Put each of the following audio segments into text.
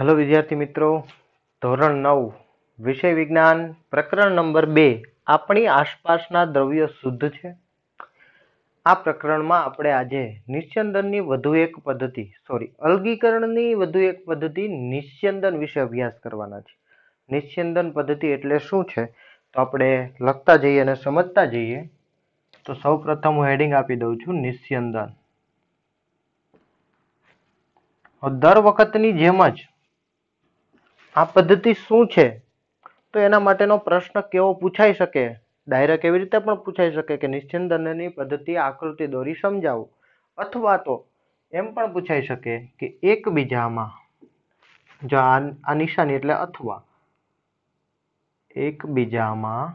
hello વિદ્યાર્થી મિત્રો ધોરણ નવ વિષય વિજ્ઞાન પ્રકરણ નંબર બે આપણી આસપાસના દ્રવ્યો શુદ્ધ છે આ પ્રકરણમાં આપણે આજે નિશ્ચંદનની વધુ એક પદ્ધતિ સોરી અલગીકરણની વધુ એક પદ્ધતિ નિશ્ચંદન વિશે અભ્યાસ કરવાના છે નિશ્ચંદન પદ્ધતિ એટલે શું છે તો આપણે લખતા જઈએ અને સમજતા જઈએ તો સૌપ્રથમ હું હેડિંગ આપી દઉં છું નિશ્ચંદન દર વખતની જેમ જ આ પદ્ધતિ શું છે તો એના માટેનો પ્રશ્ન કેવો પૂછાઈ શકે ડાયરેક્ટ એવી રીતે પણ પૂછાઈ શકે કે નિશ્ચિંદનની પદ્ધતિ આકૃતિ દોરી સમજાવો અથવા તો એમ પણ પૂછાઈ શકે કે એકબીજામાં જો આ નિશાની એટલે અથવા એકબીજામાં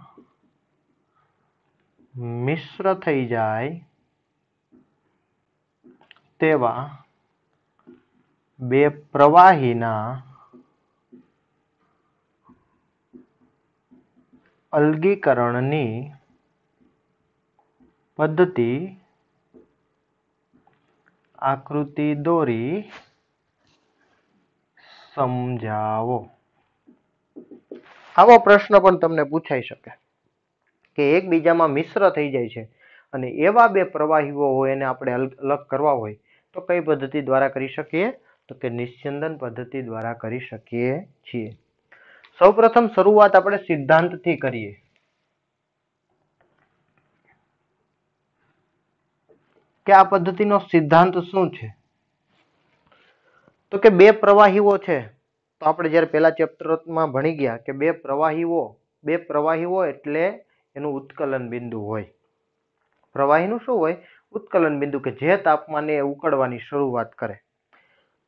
મિશ્ર થઈ જાય તેવા બે પ્રવાહીના અલગીકરણની પદ્ધતિ આકૃતિ દોરી સમજાવો આવો પ્રશ્ન પણ તમને પૂછાઈ શકે કે એકબીજામાં મિશ્ર થઈ જાય છે અને એવા બે પ્રવાહીઓ હોય એને આપણે અલગ કરવા હોય તો કઈ પદ્ધતિ દ્વારા કરી શકીએ તો કે નિશ્ચંદન પદ્ધતિ દ્વારા કરી શકીએ છીએ સૌપ્રથમ શરૂઆત આપણે સિદ્ધાંતથી કરીએ કે આ પદ્ધતિનો સિદ્ધાંત શું છે તો કે બે પ્રવાહીઓ છે તો આપણે જ્યારે પહેલા ચેપ્ટરમાં ભણી ગયા કે બે પ્રવાહીઓ બે પ્રવાહીઓ એટલે એનું ઉત્કલન બિંદુ હોય પ્રવાહીનું શું હોય ઉત્કલન બિંદુ કે જે તાપમાને ઉકળવાની શરૂઆત કરે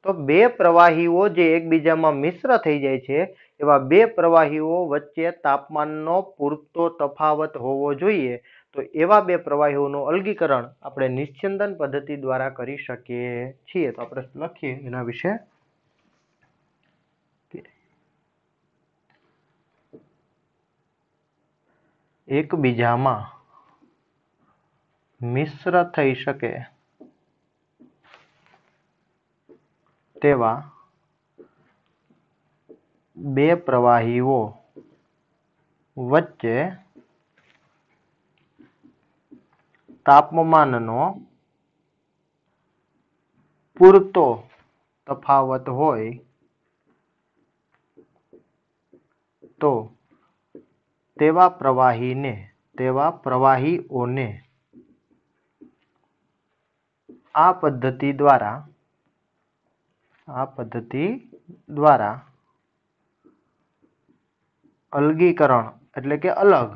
તો બે પ્રવાહીઓ જે એકબીજામાં મિશ્ર થઈ જાય છે એવા બે પ્રવાહીઓ વચ્ચે તાપમાનનો પૂરતો તફાવત હોવો જોઈએ તો એવા બે પ્રવાહીઓનું અલગીકરણ આપણે નિશ્ચંદન પદ્ધતિ દ્વારા કરી શકીએ છીએ તો આપણે લખીએ એના વિશે એકબીજામાં મિશ્ર થઈ શકે તેવા બે પ્રવાહીઓ વચ્ચે તાપમાનનો પૂરતો તફાવત હોય તો તેવા પ્રવાહીને તેવા પ્રવાહીઓને આ પદ્ધતિ દ્વારા આ પદ્ધતિ દ્વારા અલગીકરણ એટલે કે અલગ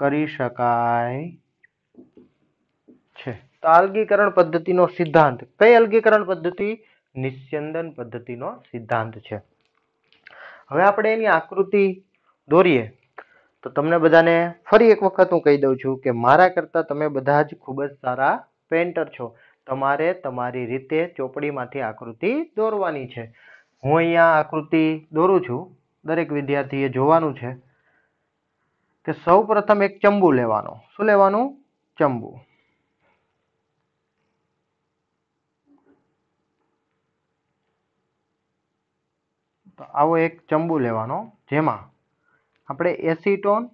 કરી શકાય છે તો અલગીકરણ પદ્ધતિનો સિદ્ધાંત કઈ અલગીકરણ પદ્ધતિ નિસ્યંદન પદ્ધતિનો સિદ્ધાંત છે હવે આપણે એની આકૃતિ દોરીએ તો તમને બધાને ફરી એક વખત હું કહી દઉં છું કે મારા કરતાં તમે બધા જ ખૂબ જ સારા પેન્ટર છો તમારે તમારી રીતે ચોપડીમાંથી આકૃતિ દોરવાની છે હું અહીંયા આકૃતિ દોરું છું દરેક વિદ્યાર્થીએ જોવાનું છે કે સૌ પ્રથમ એક ચંબુ લેવાનો શું લેવાનું ચંબુ તો આવો એક ચંબુ લેવાનો જેમાં આપણે એસિટોન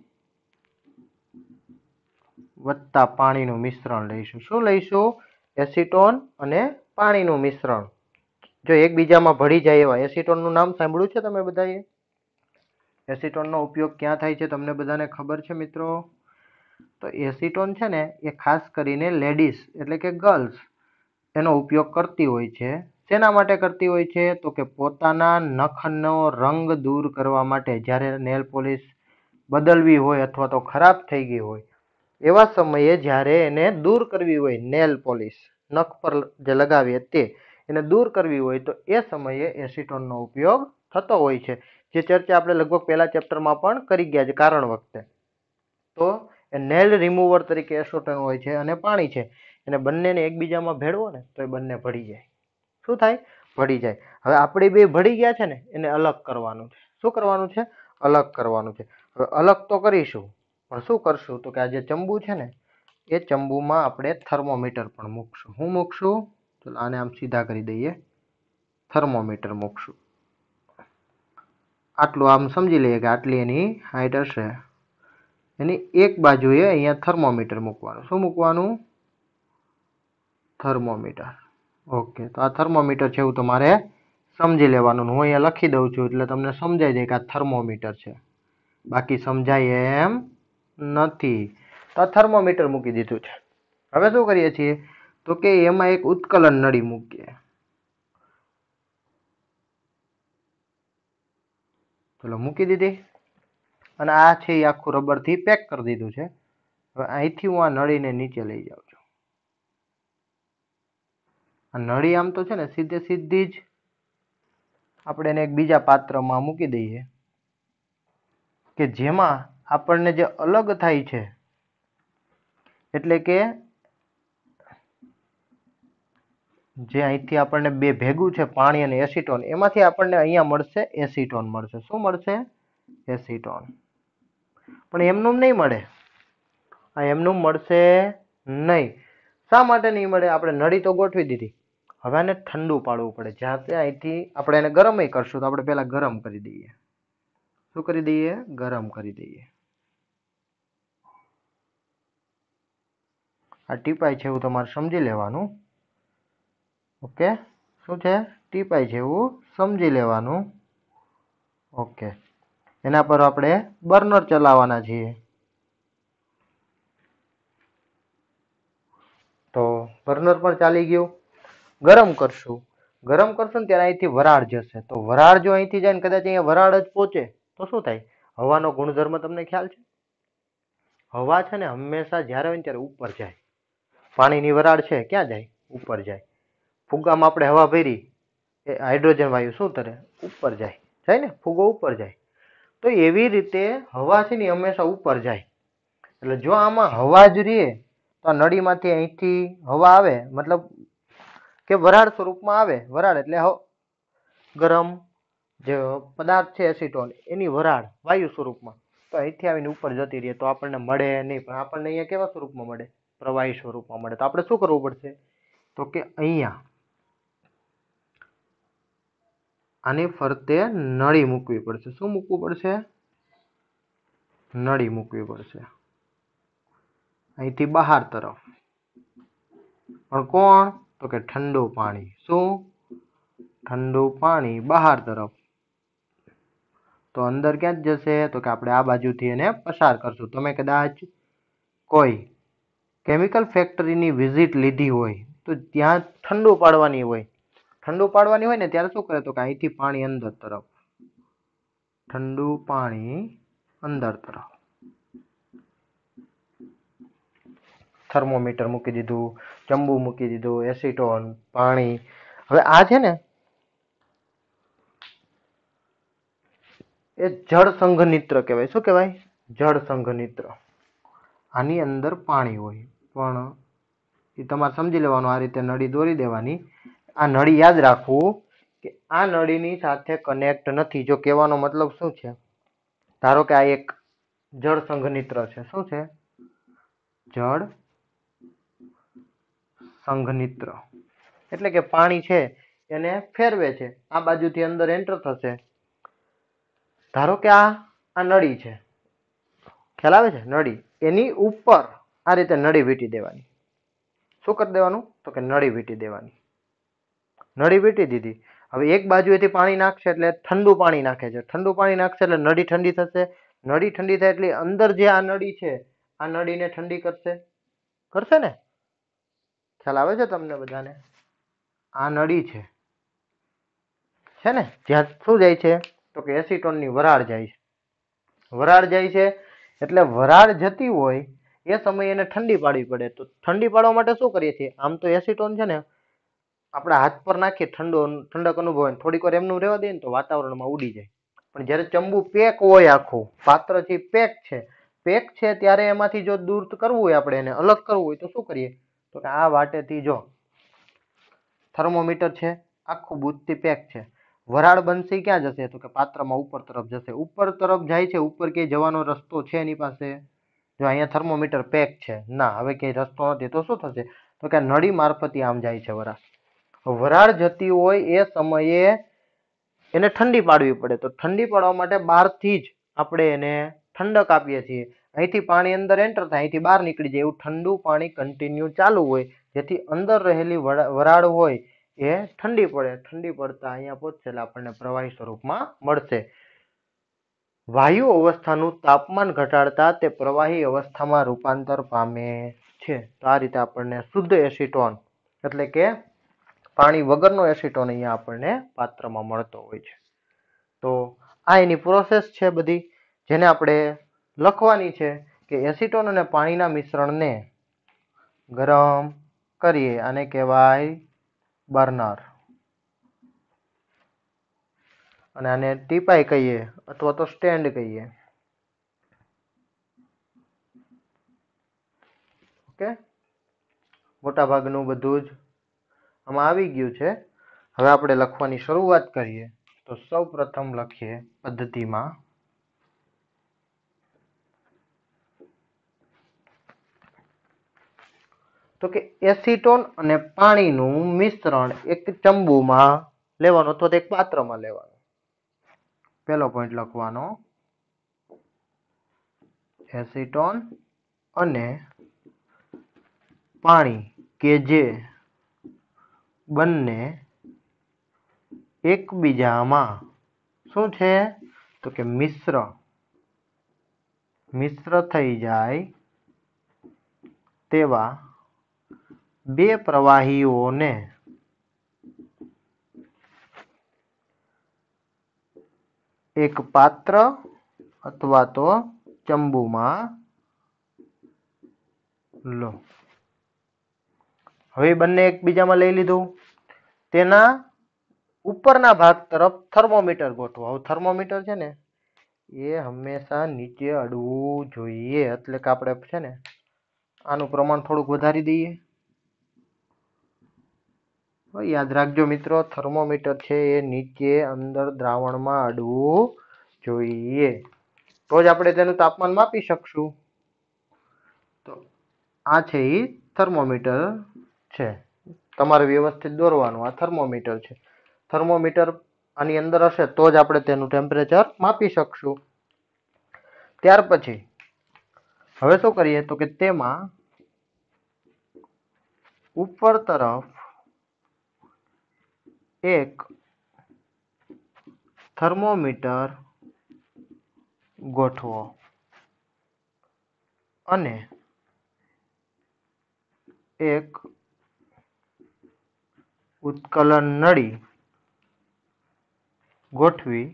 વત્તા પાણીનું મિશ્રણ લઈશું શું લઈશું એસિટોન અને પાણીનું મિશ્રણ જો એકબીજામાં ભળી જાય એવા એસિટોનનું નામ સાંભળ્યું છે તમે બધાએ એસિટોનનો ઉપયોગ ક્યાં થાય છે તમને બધાને ખબર છે મિત્રો તો એસિટોન છે ને એ ખાસ કરીને લેડીઝ એટલે કે ગર્લ્સ એનો ઉપયોગ કરતી હોય છે શેના માટે કરતી હોય છે તો કે પોતાના નખનો રંગ દૂર કરવા માટે જ્યારે નેલ પોલિશ બદલવી હોય અથવા તો ખરાબ થઈ ગઈ હોય એવા સમયે જ્યારે એને દૂર કરવી હોય નેલ પોલિશ નખ પર જે લગાવીએ તે એને દૂર કરવી હોય તો એ સમયે એસિટોનનો ઉપયોગ થતો હોય છે જે ચર્ચા આપણે લગભગ પહેલા ચેપ્ટરમાં પણ કરી ગયા છે કારણ વખતે તો એ નેલ રિમૂવર તરીકે એસોટન હોય છે અને પાણી છે એને બંનેને એકબીજામાં ભેળવો ને તો એ બંને ભળી જાય શું થાય ભળી જાય હવે આપણે બે ભળી ગયા છે ને એને અલગ કરવાનું છે શું કરવાનું છે અલગ કરવાનું છે હવે અલગ તો કરીશું પણ શું કરશું તો કે આ જે ચંબુ છે ને એ ચંબુમાં આપણે થર્મોમીટર પણ મૂકશું હું મૂકશું તો આને આમ સીધા કરી દઈએ થર્મોમીટર મૂકશું આટલું આમ સમજી લઈએ કે આટલી એની હાઈટ હશે એની એક બાજુએ અહીંયા થર્મોમીટર મૂકવાનું શું મૂકવાનું થર્મોમીટર ઓકે તો આ થર્મોમીટર છે એવું તમારે સમજી લેવાનું હું અહીંયા લખી દઉં છું એટલે તમને સમજાઈ જાય કે આ થર્મોમીટર છે બાકી સમજાય એમ નથી તો થર્મોમીટર મૂકી દીધું છે હવે શું કરીએ છીએ તો કે એમાં એક ઉત્કલન નળી મૂકીએ ચલો મૂકી દીધી અને આ છે એ આખું રબરથી પેક કરી દીધું છે હવે અહીંથી હું આ નળીને નીચે લઈ જાઉં છું આ નળી આમ તો છે ને સીધે સીધી જ આપણે એને એક બીજા પાત્રમાં મૂકી દઈએ કે જેમાં આપણને જે અલગ થાય છે એટલે કે જે અહીંથી આપણને બે ભેગું છે પાણી અને એસિટોન એમાંથી આપણને અહીંયા મળશે એસિટોન મળશે શું મળશે એસિટોન પણ એમનું નહીં મળે આ એમનું મળશે નહીં શા માટે નહીં મળે આપણે નળી તો ગોઠવી દીધી હવે આને ઠંડુ પાડવું પડે જ્યાં ત્યાં અહીંથી આપણે એને ગરમય કરશું તો આપણે પહેલાં ગરમ કરી દઈએ શું કરી દઈએ ગરમ કરી દઈએ આ ટીપાય છે એવું તમારે સમજી લેવાનું ઓકે શું છે ટીપાય છે એવું સમજી લેવાનું ઓકે એના પર આપણે બર્નર ચલાવવાના છીએ તો બર્નર પણ ચાલી ગયું ગરમ કરશું ગરમ કરશું ને ત્યારે અહીંથી વરાળ જશે તો વરાળ જો અહીંથી જાય ને કદાચ અહીંયા વરાળ જ પહોંચે તો શું થાય હવાનો ગુણધર્મ તમને ખ્યાલ છે હવા છે ને હંમેશા જ્યારે હોય ત્યારે ઉપર જાય પાણીની વરાળ છે ક્યાં જાય ઉપર જાય ફુગ્ગામાં આપણે હવા ભરી એ હાઇડ્રોજન વાયુ શું કરે ઉપર જાય જાય ને ફુગ્ગો ઉપર જાય તો એવી રીતે હવા છે ને હંમેશા ઉપર જાય એટલે જો આમાં હવા જ રહીએ તો આ નળીમાંથી અહીંથી હવા આવે મતલબ કે વરાળ સ્વરૂપમાં આવે વરાળ એટલે ગરમ જે પદાર્થ છે એસિટોન એની વરાળ વાયુ સ્વરૂપમાં તો અહીંથી આવીને ઉપર જતી રહીએ તો આપણને મળે નહીં પણ આપણને અહીંયા કેવા સ્વરૂપમાં મળે પ્રવાહી સ્વરૂપમાં મળે તો આપણે શું કરવું પડશે તો કે અહીંયા આની ફરતે નળી મૂકવી પડશે શું મૂકવું પડશે નળી મૂકવી પડશે અહીંથી બહાર તરફ પણ કોણ તો કે ઠંડુ પાણી શું ઠંડુ પાણી બહાર તરફ તો અંદર ક્યાં જશે તો કે આપણે આ બાજુથી એને પસાર કરશું તમે કદાચ કોઈ કેમિકલ ફેક્ટરીની વિઝિટ લીધી હોય તો ત્યાં ઠંડુ પાડવાની હોય ઠંડુ પાડવાની હોય ને ત્યારે શું કરે તો કે અહીંથી પાણી અંદર તરફ ઠંડુ પાણી અંદર તરફ થર્મોમીટર મૂકી દીધું ચંબુ મૂકી દીધું એસિટોન પાણી હવે આ છે ને એ જળ સંઘનિત્ર કહેવાય શું કહેવાય જળ સંઘનિત્ર આની અંદર પાણી હોય પણ એ તમારે સમજી લેવાનું આ રીતે નળી દોરી દેવાની આ નળી યાદ રાખવું કે આ નળીની સાથે કનેક્ટ નથી જો કહેવાનો મતલબ શું છે ધારો કે આ એક જળ સંઘનિત્ર છે શું છે જળ સંઘનિત્ર એટલે કે પાણી છે એને ફેરવે છે આ બાજુથી અંદર એન્ટર થશે ધારો કે આ આ નળી છે ખ્યાલ આવે છે નળી એની ઉપર આ રીતે નળી વીટી દેવાની શું કરી દેવાનું તો કે નળી વીટી દેવાની નળી વીટી દીધી હવે એક બાજુએથી પાણી નાખશે એટલે ઠંડુ પાણી નાખે છે ઠંડુ પાણી નાખશે એટલે નળી ઠંડી થશે નળી ઠંડી થાય એટલે અંદર જે આ નળી છે આ નળીને ઠંડી કરશે કરશે ને ખ્યાલ આવે છે તમને બધાને આ નળી છે છે ને જ્યાં શું જાય છે તો કે એસિટોનની વરાળ જાય છે વરાળ જાય છે એટલે વરાળ જતી હોય એ સમયે એને ઠંડી પાડવી પડે તો ઠંડી પાડવા માટે શું કરીએ છીએ આમ તો એસિટોન છે ને આપણા હાથ પર નાખીએ ઠંડો ઠંડક અનુભવે થોડીક વાર એમનું રહેવા દઈએ ને તો વાતાવરણમાં ઉડી જાય પણ જ્યારે ચંબુ પેક હોય આખું પાત્ર છે પેક છે પેક છે ત્યારે એમાંથી જો દૂર કરવું હોય આપણે એને અલગ કરવું હોય તો શું કરીએ તો કે આ વાટેથી જો થર્મોમીટર છે આખું બૂથથી પેક છે વરાળ બનશે ક્યાં જશે તો કે પાત્રમાં ઉપર તરફ જશે ઉપર તરફ જાય છે ઉપર ક્યાંય જવાનો રસ્તો છે એની પાસે જો અહીંયા થર્મોમીટર પેક છે ના હવે કંઈ રસ્તો નથી તો શું થશે તો કે નળી મારફતે આમ જાય છે વરાળ વરાળ જતી હોય એ સમયે એને ઠંડી પાડવી પડે તો ઠંડી પાડવા માટે બહારથી જ આપણે એને ઠંડક આપીએ છીએ અહીંથી પાણી અંદર એન્ટર થાય અહીંથી બહાર નીકળી જાય એવું ઠંડુ પાણી કન્ટિન્યુ ચાલુ હોય જેથી અંદર રહેલી વરાળ હોય એ ઠંડી પડે ઠંડી પડતા અહીંયા પહોંચેલા આપણને પ્રવાહી સ્વરૂપમાં મળશે વાયુ અવસ્થાનું તાપમાન ઘટાડતા તે પ્રવાહી અવસ્થામાં રૂપાંતર પામે છે તો આ રીતે આપણને શુદ્ધ એસિટોન એટલે કે પાણી વગરનો એસિટોન અહીંયા આપણને પાત્રમાં મળતો હોય છે તો આ એની પ્રોસેસ છે બધી જેને આપણે લખવાની છે કે એસિટોન અને પાણીના મિશ્રણને ગરમ કરીએ આને કહેવાય બર્નર અને આને ટીપાઈ કહીએ અથવા તો સ્ટેન્ડ કહીએ ઓકે મોટાભાગનું બધું જ આમાં આવી ગયું છે હવે આપણે લખવાની શરૂઆત કરીએ તો સૌ પ્રથમ લખીએ પદ્ધતિમાં તો કે એસિટોન અને પાણીનું મિશ્રણ એક ચંબુમાં લેવાનું અથવા તો એક પાત્રમાં લેવાનું પહેલો પોઈન્ટ લખવાનો એસિટોન અને પાણી કે જે બંને એકબીજામાં શું છે તો કે મિશ્ર મિશ્ર થઈ જાય તેવા બે પ્રવાહીઓને એક પાત્ર અથવા તો ચંબુમાં લો હવે બંને એકબીજામાં લઈ લીધું તેના ઉપરના ભાગ તરફ થર્મોમીટર ગોઠવો હવે થર્મોમીટર છે ને એ હંમેશા નીચે અડવું જોઈએ એટલે કે આપણે છે ને આનું પ્રમાણ થોડુંક વધારી દઈએ યાદ રાખજો મિત્રો થર્મોમીટર છે એ નીચે અંદર દ્રાવણમાં અડવું જોઈએ તો જ આપણે તેનું તાપમાન માપી શકશું તો આ છે એ થર્મોમીટર છે તમારે વ્યવસ્થિત દોરવાનું આ થર્મોમીટર છે થર્મોમીટર આની અંદર હશે તો જ આપણે તેનું ટેમ્પરેચર માપી શકશું ત્યાર પછી હવે શું કરીએ તો કે તેમાં ઉપર તરફ એક થર્મોમીટર ગોઠવો અને એક ઉત્કલન નળી ગોઠવી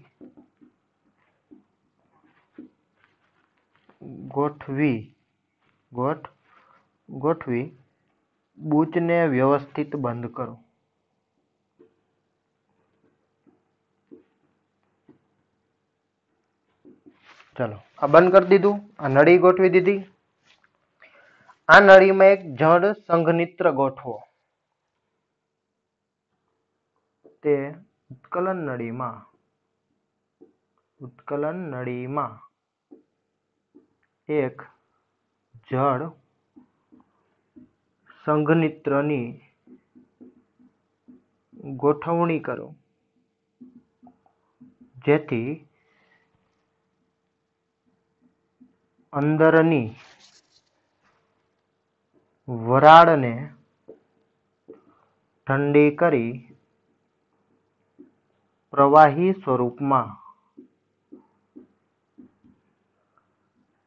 ગોઠવી ગોઠ ગોઠવી બૂચને વ્યવસ્થિત બંધ કરો ચલો આ બંધ કરી દીધું આ નળી ગોઠવી દીધી આ નળીમાં એક જળ સંઘનિત્ર ગોઠવો તે ઉત્કલન નળીમાં ઉત્કલન નળીમાં એક જળ સંઘનિત્રની ગોઠવણી કરો જેથી અંદરની વરાળને ઠંડી કરી પ્રવાહી સ્વરૂપમાં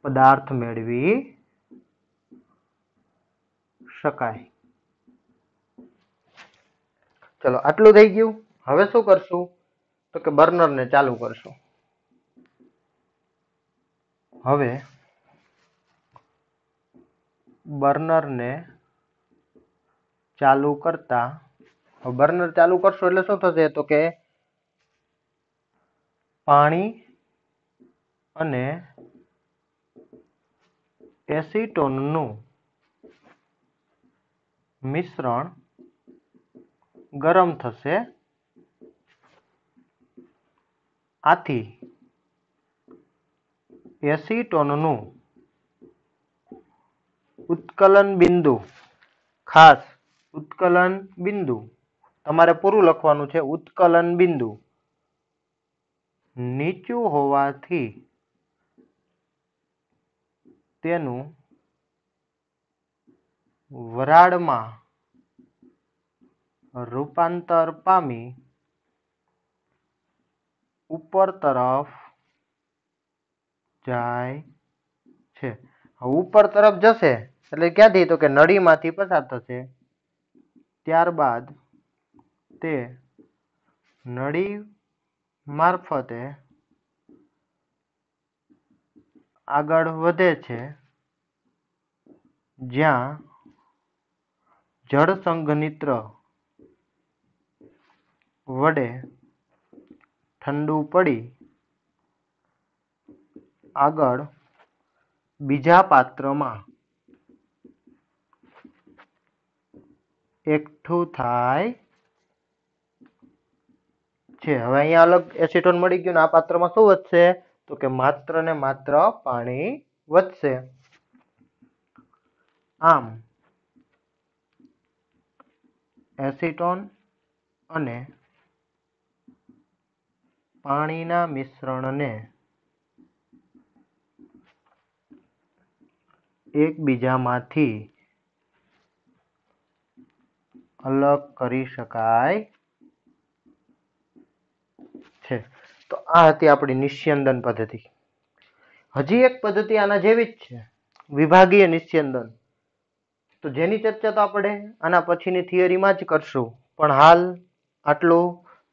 પદાર્થ મેળવી શકાય ચલો આટલું થઈ ગયું હવે શું કરશું તો કે બર્નરને ચાલુ કરશું હવે બર્નરને ચાલુ કરતા બર્નર ચાલુ કરશો એટલે શું થશે તો કે પાણી અને એસિટોનનું મિશ્રણ ગરમ થશે આથી એસિટોનનું ઉત્કલન બિંદુ ખાસ ઉત્કલન બિંદુ તમારે પૂરું લખવાનું છે ઉત્કલન બિંદુ નીચું હોવાથી તેનું વરાળમાં રૂપાંતર પામી ઉપર તરફ જાય છે ઉપર તરફ જશે એટલે ક્યાંથી તો કે નળીમાંથી પસાર થશે ત્યારબાદ તે નળી મારફતે આગળ વધે છે જ્યાં જળ વડે ઠંડુ પડી આગળ બીજા પાત્રમાં એકઠું થાય છે હવે અહીંયા અલગ એસિટોન મળી ગયું ને આ પાત્રમાં શું વધશે તો કે માત્ર ને માત્ર પાણી વધશે આમ એસિટોન અને પાણીના મિશ્રણને એકબીજામાંથી અલગ કરી શકાય છે તો આ હતી આપણી નિસ્યંદન પદ્ધતિ હજી એક પદ્ધતિ આના જેવી જ છે વિભાગીય નિસ્યંદન તો જેની ચર્ચા તો આપણે આના પછીની થિયરીમાં જ કરશું પણ હાલ આટલો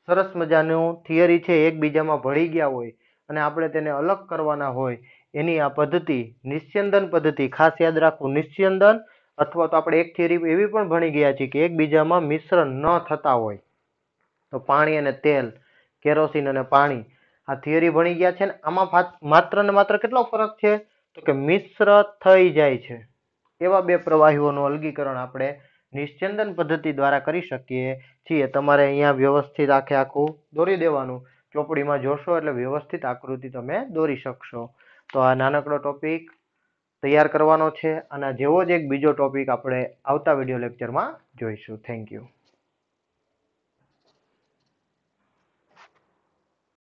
સરસ મજાનો થિયરી છે એકબીજામાં ભળી ગયા હોય અને આપણે તેને અલગ કરવાના હોય એની આ પદ્ધતિ નિસ્યંદન પદ્ધતિ ખાસ યાદ રાખવું નિસ્યંદન અથવા તો આપણે એક થિયરી એવી પણ ભણી ગયા છીએ કે એકબીજામાં મિશ્રણ ન થતા હોય તો પાણી અને તેલ કેરોસીન અને પાણી આ થિયરી ભણી ગયા છે ને આમાં માત્ર ને માત્ર કેટલો ફરક છે તો કે મિશ્ર થઈ જાય છે એવા બે પ્રવાહીઓનું અલગીકરણ આપણે નિશ્ચંદન પદ્ધતિ દ્વારા કરી શકીએ છીએ તમારે અહીંયા વ્યવસ્થિત આખે આખું દોરી દેવાનું ચોપડીમાં જોશો એટલે વ્યવસ્થિત આકૃતિ તમે દોરી શકશો તો આ નાનકડો ટોપિક તૈયાર કરવાનો છે અને જેવો જ એક બીજો ટોપિક આપણે આવતા વિડીયો લેક્ચરમાં જોઈશું થેન્ક યુ